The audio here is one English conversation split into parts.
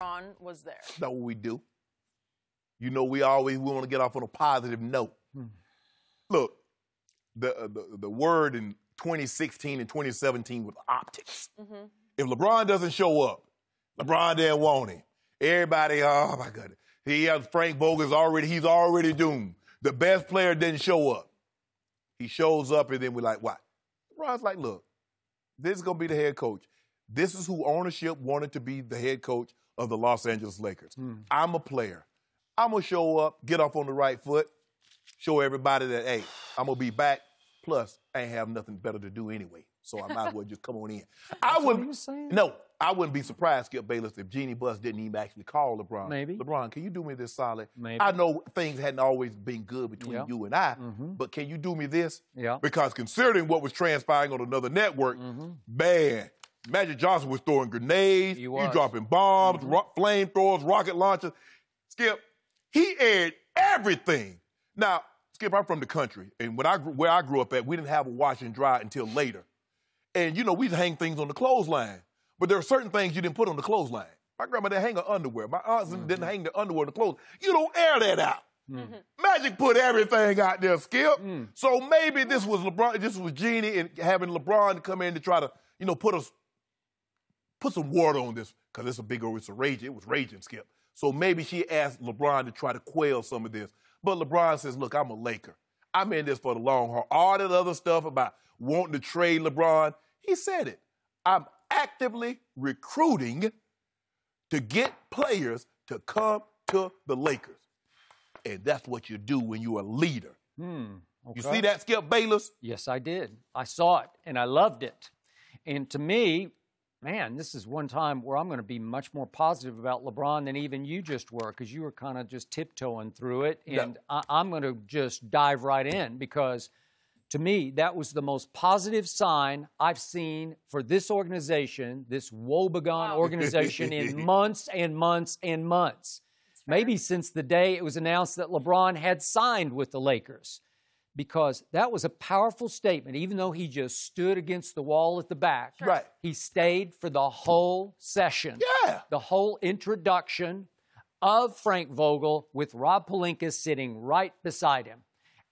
Ron was there. That's not what we do. You know, we always we want to get off on a positive note. Hmm. Look, the, uh, the the word in 2016 and 2017 was optics. Mm-hmm. If LeBron doesn't show up, LeBron didn't want him. Everybody, oh my God, he has Frank Vogel's already. He's already doomed. The best player didn't show up. He shows up, and then we're like, what? LeBron's like, look, this is gonna be the head coach. This is who ownership wanted to be the head coach of the Los Angeles Lakers. Mm. I'm a player. I'm going to show up, get off on the right foot, show everybody that, hey, I'm going to be back. Plus, I ain't have nothing better to do anyway. So I might as well just come on in. I wouldn't. No, I wouldn't be surprised, Skip Bayless, if Jeannie Buss didn't even actually call LeBron. Maybe. LeBron, can you do me this solid? Maybe. I know things hadn't always been good between yeah. you and I, mm-hmm. but can you do me this? Yeah. Because considering what was transpiring on another network, mm-hmm. man, Magic Johnson was throwing grenades. You was. dropping bombs, mm-hmm. ro- flamethrowers, rocket launchers. Skip, he aired everything. Now, Skip, I'm from the country, and when I where I grew up at, we didn't have a wash and dry until later. And you know, we'd hang things on the clothesline, but there are certain things you didn't put on the clothesline. My grandma didn't hang her underwear. My aunts mm-hmm. didn't hang the underwear on the clothes. You don't air that out. Mm-hmm. Magic put everything out there, Skip. Mm. So maybe this was LeBron, this was Genie and having LeBron come in to try to, you know, put us put some water on this because it's a big old, it's a raging, it was raging, Skip. So maybe she asked LeBron to try to quell some of this. But LeBron says, look, I'm a Laker. I'm in this for the long haul. All that other stuff about wanting to trade LeBron, he said it. I'm actively recruiting to get players to come to the Lakers. And that's what you do when you're a leader. Hmm, okay. You see that, Skip Bayless? Yes, I did. I saw it and I loved it. And to me, man, this is one time where I'm going to be much more positive about LeBron than even you just were because you were kind of just tiptoeing through it. And yeah. I, am going to just dive right in because to me, that was the most positive sign I've seen for this organization, this woebegone wow. organization, in months and months and months. Maybe since the day it was announced that LeBron had signed with the Lakers because that was a powerful statement. Even though he just stood against the wall at the back, sure. right. he stayed for the whole session, yeah. the whole introduction of Frank Vogel with Rob Palinka sitting right beside him.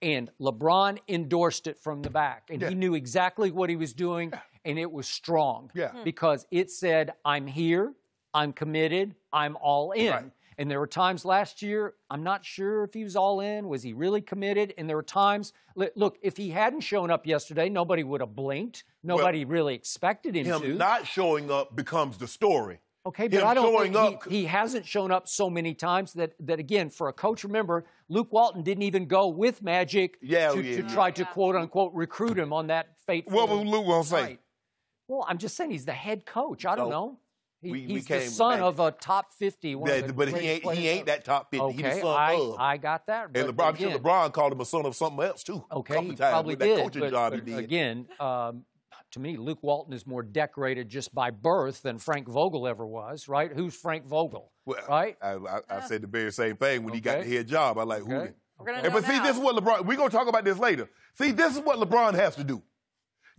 And LeBron endorsed it from the back, and yeah. he knew exactly what he was doing, yeah. and it was strong yeah. Hmm. because it said, I'm here, I'm committed, I'm all in. Right. And there were times last year, I'm not sure if he was all in. Was he really committed? And there were times, look, if he hadn't shown up yesterday, nobody would have blinked. Nobody well, really expected him, him to. Him not showing up becomes the story. Okay, but him I don't think up... he, he, hasn't shown up so many times that, that again, for a coach, remember, Luke Walton didn't even go with Magic yeah, to, yeah, to yeah. try to quote unquote recruit him on that fateful. What was Luke gonna say? Well, I'm just saying he's the head coach. I don't no. know we, he's we came, the son of a top fifty. Yeah, but he ain't he ain't that top fifty. Okay, he I, of. I got that. And LeBron, again, LeBron called him a son of something else too. Okay, he probably did, but, but did, Again, um, to me, Luke Walton is more decorated just by birth than Frank Vogel ever was. Right? Who's Frank Vogel? Well, right? I, I, I said the very same thing when okay. he got the head job. I like okay. who. Okay. but now. see, this is what LeBron. We're gonna talk about this later. See, this is what LeBron has to do.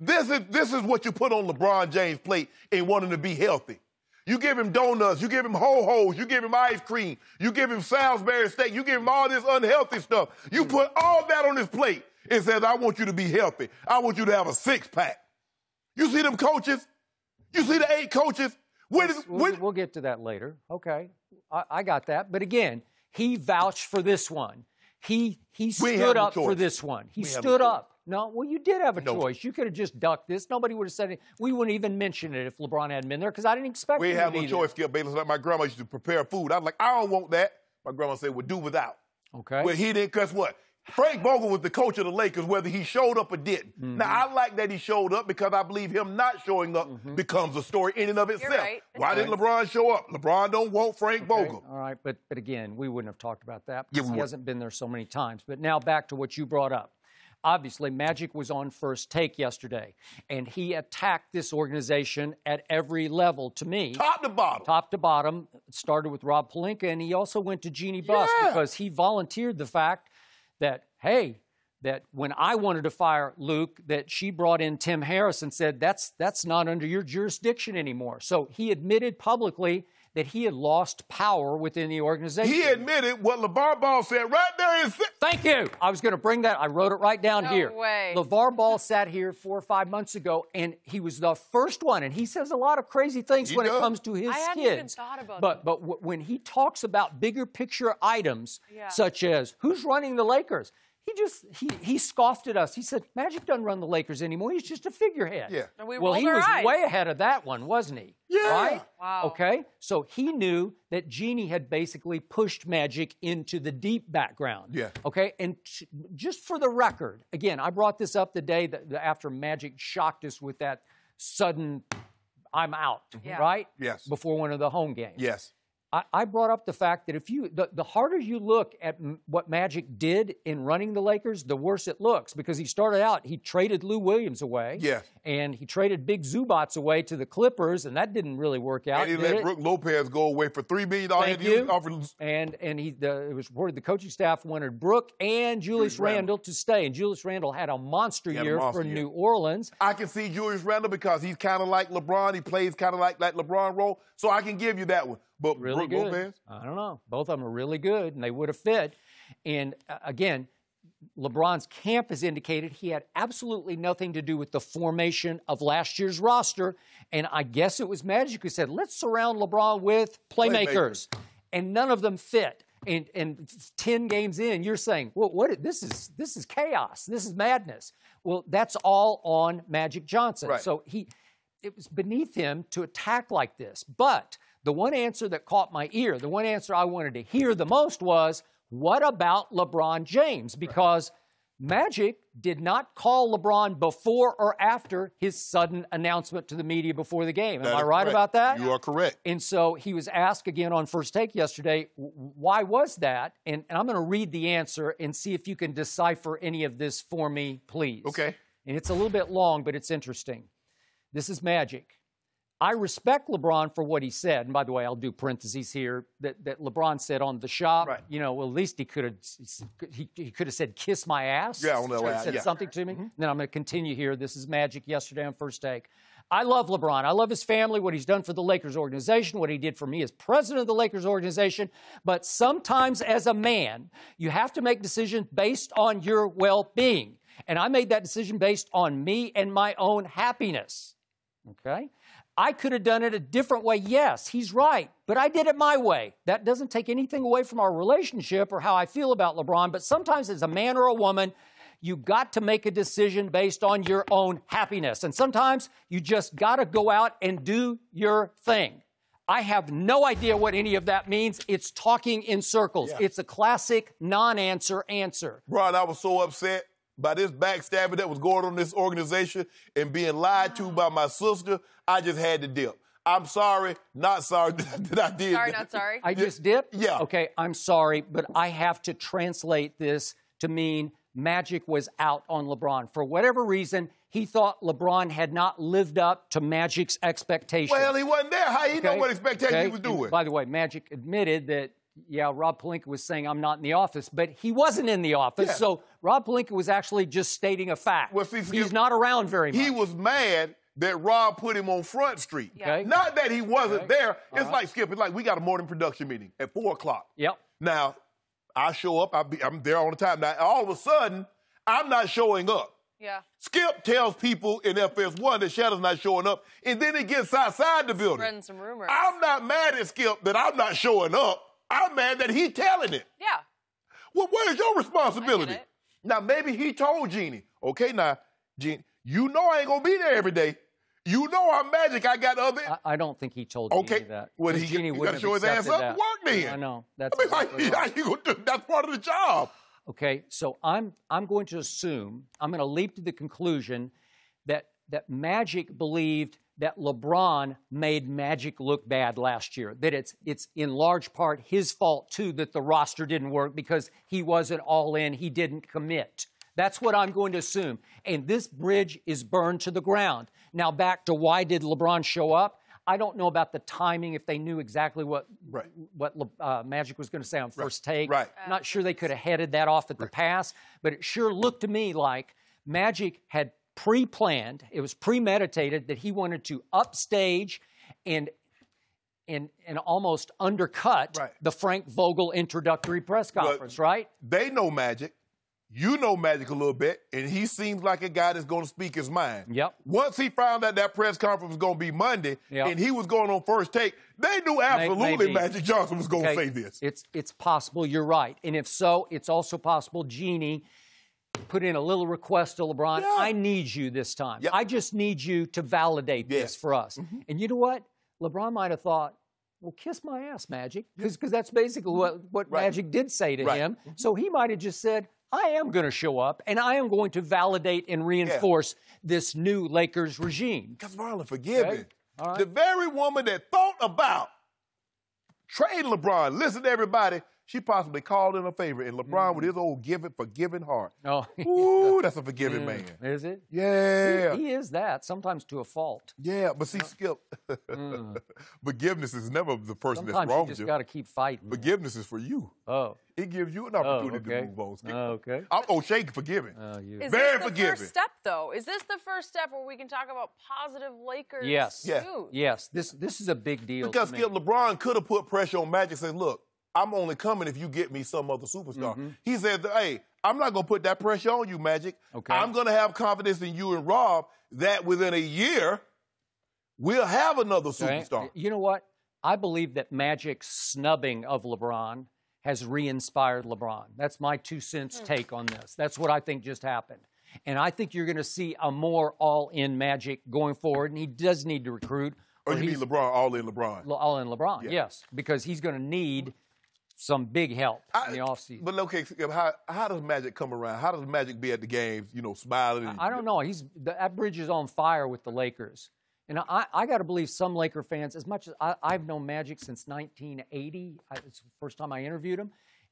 This is this is what you put on LeBron James' plate in wanting to be healthy. You give him donuts. You give him ho-hos. You give him ice cream. You give him Salisbury steak. You give him all this unhealthy stuff. You mm. put all that on his plate. It says, I want you to be healthy. I want you to have a six-pack. You see them coaches? You see the eight coaches? When is, when... get to that later. Okay. I, I, got that. But again, he vouched for this one. He, he stood up for this one. He we stood up. No, well, you did have a no. choice. You could have just ducked this. Nobody would have said it. We wouldn't even mention it if LeBron hadn't been there because I didn't expect. We have no choice, Skip Bayless. Like my grandma used to prepare food. I was like, I don't want that. My grandma said, "We'll do without." Okay. Well, he didn't. Guess what? Frank Vogel was the coach of the Lakers, whether he showed up or didn't. Mm -hmm. Now, I like that he showed up because I believe him not showing up mm -hmm. becomes a story in and of itself. Right. Why right. didn't LeBron show up? LeBron don't want Frank okay. Vogel. All right, but but again, we wouldn't have talked about that because yeah, he would. hasn't been there so many times. But now back to what you brought up. Obviously, Magic was on first take yesterday, and he attacked this organization at every level to me. Top to bottom. Top to bottom. It started with Rob Palinka, and he also went to Jeannie Buss yeah. because he volunteered the fact that, hey, that when I wanted to fire Luke, that she brought in Tim Harris and said, that's, that's not under your jurisdiction anymore. So he admitted publicly that he had lost power within the organization. He admitted what LeVar Ball said right there. Thank you. I was going to bring that. I wrote it right down no here. Way. LeVar Ball sat here four or five months ago, and he was the first one. And he says a lot of crazy things he when does. it comes to his I kids. I hadn't even thought about but, that. But when he talks about bigger picture items, yeah. such as who's running the Lakers – he just he, he scoffed at us. He said Magic doesn't run the Lakers anymore. He's just a figurehead. Yeah. And we well, he was eyes. way ahead of that one, wasn't he? Yeah. Right? Wow. Okay. So he knew that Genie had basically pushed Magic into the deep background. Yeah. Okay. And just for the record, again, I brought this up the day that, after Magic shocked us with that sudden I'm out, yeah. right? Yes. Before one of the home games. Yes. I, brought up the fact that if you, the, the harder you look at m- what Magic did in running the Lakers, the worse it looks because he started out, he traded Lou Williams away. Yeah. And he traded Big Zubats away to the Clippers, and that didn't really work out. And he let it? Brooke Lopez go away for $3 million. Thank you. and, and he, the, it was reported the coaching staff wanted Brooke and Julius Randle. Randle to stay. And Julius Randle had a monster had year a monster for year. New Orleans. I can see Julius Randle because he's kind of like LeBron. He plays kind of like that LeBron role. So I can give you that one but really Brooke good. Lopez? I don't know. Both of them are really good, and they would have fit. And uh, again, LeBron's camp has indicated he had absolutely nothing to do with the formation of last year's roster. And I guess it was Magic who said, let's surround LeBron with playmakers. playmakers. And none of them fit. And, and 10 games in, you're saying, well, what, this, is, this is chaos. This is madness. Well, that's all on Magic Johnson. Right. So he, it was beneath him to attack like this. But – the one answer that caught my ear, the one answer I wanted to hear the most was, what about LeBron James? Because Magic did not call LeBron before or after his sudden announcement to the media before the game. Am I right correct. about that? You are correct. And so he was asked again on First Take yesterday, why was that? And, and I'm going to read the answer and see if you can decipher any of this for me, please. Okay. And it's a little bit long, but it's interesting. This is Magic. I respect LeBron for what he said. And by the way, I'll do parentheses here that, that LeBron said on the shop. Right. You know, well, at least he could have he, he could have said kiss my ass. Yeah, on said yeah. something to me. Mm-hmm. Then I'm going to continue here. This is Magic yesterday on First Take. I love LeBron. I love his family, what he's done for the Lakers organization, what he did for me as president of the Lakers organization. But sometimes, as a man, you have to make decisions based on your well being. And I made that decision based on me and my own happiness. Okay? I could have done it a different way. Yes, he's right, but I did it my way. That doesn't take anything away from our relationship or how I feel about LeBron, but sometimes as a man or a woman, you got to make a decision based on your own happiness. And sometimes you just got to go out and do your thing. I have no idea what any of that means. It's talking in circles. Yeah. It's a classic non answer answer. Right? I was so upset by this backstabbing that was going on in this organization and being lied to by my sister, I just had to dip. I'm sorry, not sorry that I did. Sorry, not sorry. I just dipped? Yeah. Okay, I'm sorry, but I have to translate this to mean magic was out on LeBron. For whatever reason, he thought LeBron had not lived up to Magic's expectations. Well, he wasn't there. How he okay. know what expectations okay. he was doing? And by the way, Magic admitted that yeah, Rob Palinka was saying I'm not in the office, but he wasn't in the office. Yeah. So Rob Palinka was actually just stating a fact. Well, see, he's not around very much. He was mad that Rob put him on Front Street. Okay. Not that he wasn't okay. there. It's uh-huh. like Skip. It's like we got a morning production meeting at four o'clock. Yep. Now I show up. I be, I'm there all the time. Now all of a sudden I'm not showing up. Yeah. Skip tells people in FS1 that Shadow's not showing up, and then he gets outside the building. Spreading some rumors. I'm not mad at Skip that I'm not showing up. I'm mad that he's telling it. Yeah. Well, where's your responsibility? Now, maybe he told Jeannie, okay, now, Jeannie, you know I ain't gonna be there every day. You know I'm magic. I got other. I, I don't think he told Jeannie okay. that. Well, he, Jeannie you gotta show his ass up that. work then. I know. That's I mean, exactly like, you gonna do, that's part of the job. Okay, so I'm I'm going to assume I'm going to leap to the conclusion that that magic believed that LeBron made Magic look bad last year. That it's it's in large part his fault too that the roster didn't work because he wasn't all in, he didn't commit. That's what I'm going to assume. And this bridge is burned to the ground. Now back to why did LeBron show up? I don't know about the timing if they knew exactly what right. what uh, Magic was going to say on first right. take. Right. Not sure they could have headed that off at the pass, but it sure looked to me like Magic had pre planned, it was premeditated that he wanted to upstage and and, and almost undercut right. the Frank Vogel introductory press conference, but right? They know magic. You know magic a little bit, and he seems like a guy that's going to speak his mind. Yep. Once he found out that press conference was going to be Monday, yep. and he was going on first take, they knew absolutely Maybe. Magic Johnson was going to say this. It's it's possible you're right, and if so, it's also possible Genie put in a little request to LeBron. Yeah. I need you this time. Yep. I just need you to validate yeah. this for us. Mm-hmm. And you know what? LeBron might have thought, well, kiss my ass, Magic, because that's basically mm-hmm. what, what right. Magic did say to right. him. Mm-hmm. So he might have just said, I am going to show up and I am going to validate and reinforce yeah. this new Lakers regime. Because Marlon, forgive okay? me. Right. The very woman that thought about trade LeBron, listen to everybody, she possibly called in a favor, and LeBron mm with mm-hmm. his old giving, forgiving heart. Oh, Ooh, that's a forgiving mm man. Is it? Yeah. He, he, is that, sometimes to a fault. Yeah, but see, Skip, mm. forgiveness is never the person sometimes that's wrong you. just got to keep fighting. Forgiveness is for you. Oh. It gives you an opportunity oh, okay. to move on. Skip. Oh, okay. I'm O'Shea forgiving. Oh, you. Is Very forgiving. first step, though? Is this the first step where we can talk about positive Lakers? Yes. Yeah. Yes. This this is a big deal. Because Skip LeBron could have put pressure on Magic saying, look, I'm only coming if you get me some other superstar. Mm-hmm. He said, hey, I'm not going to put that pressure on you, Magic. Okay. I'm going to have confidence in you and Rob that within a year, we'll have another superstar. You know what? I believe that Magic's snubbing of LeBron has re inspired LeBron. That's my two cents hmm. take on this. That's what I think just happened. And I think you're going to see a more all in Magic going forward. And he does need to recruit. Or, oh, or you mean LeBron, all in LeBron? All in LeBron, yeah. yes. Because he's going to need hmm some big help I, in the offseason. But okay, how, how does Magic come around? How does Magic be at the games, you know, smiling? I, I don't know. He's that bridge is on fire with the Lakers. And I, I got to believe some Laker fans, as much as I, have known Magic since 1980, I, it's the first time I interviewed him,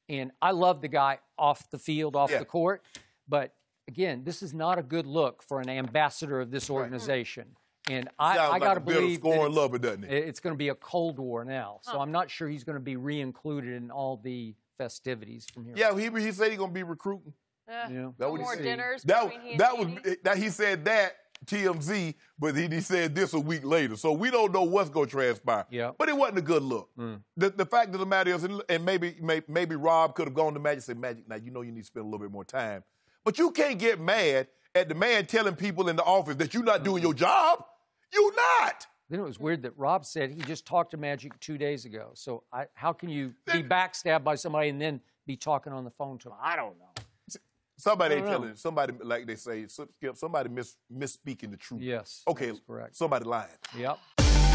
and I love the guy off the field, off yeah. the court. But again, this is not a good look for an ambassador of this organization. Right. And I, Sounds I got to like believe score lover, doesn't it? it's going to be a cold war now. So huh. I'm not sure he's going to be reincluded in all the festivities from here. Yeah, on. he, he said he's going to be recruiting. Uh, yeah. That more dinners. That, that was that he said that TMZ, but he, he, said this a week later. So we don't know what's going to transpire. Yeah. But it wasn't a good look. Mm. The, the, fact of the matter is, and, maybe, maybe maybe Rob could have gone to Magic and said, Magic, now you know you need to spend a little bit more time. But you can't get mad at the man telling people in the office that you're not doing mm. your job. You not. Then it was weird that Rob said he just talked to Magic two days ago. So I, how can you then, be backstabbed by somebody and then be talking on the phone to him? I don't know. Somebody ain't telling. Somebody, like they say, Skip. Somebody mis- misspeaking the truth. Yes. Okay. correct. Somebody lying. Yep.